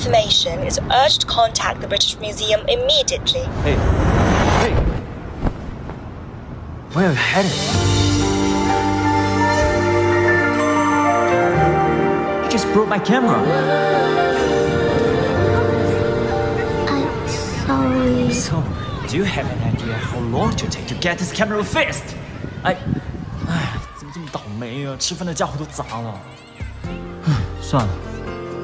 information is urged to contact the British Museum immediately. Hey. Hey. Where are we headed? You just broke my camera. I'm sorry. So, do you have an idea how long will take to get this camera fixed? I... 唉，怎么这么倒霉啊！吃饭的家伙都砸了。唉，算了。